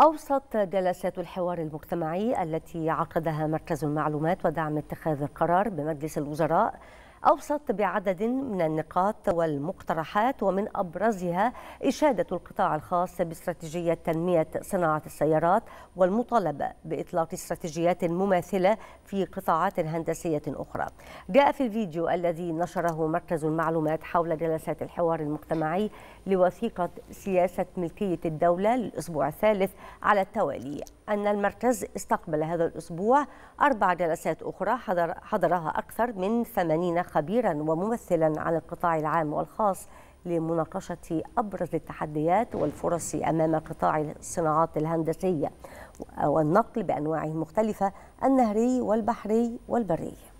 أوصت جلسات الحوار المجتمعي التي عقدها مركز المعلومات ودعم اتخاذ القرار بمجلس الوزراء أوصت بعدد من النقاط والمقترحات ومن أبرزها إشادة القطاع الخاص باستراتيجية تنمية صناعة السيارات والمطالبة بإطلاق استراتيجيات مماثلة في قطاعات هندسية أخرى جاء في الفيديو الذي نشره مركز المعلومات حول جلسات الحوار المجتمعي لوثيقة سياسة ملكية الدولة للأسبوع الثالث على التوالي أن المركز استقبل هذا الأسبوع أربع جلسات أخرى حضر حضرها أكثر من ثمانين خبيرا وممثلا عن القطاع العام والخاص لمناقشة أبرز التحديات والفرص أمام قطاع الصناعات الهندسية والنقل بأنواعه المختلفة النهري والبحري والبري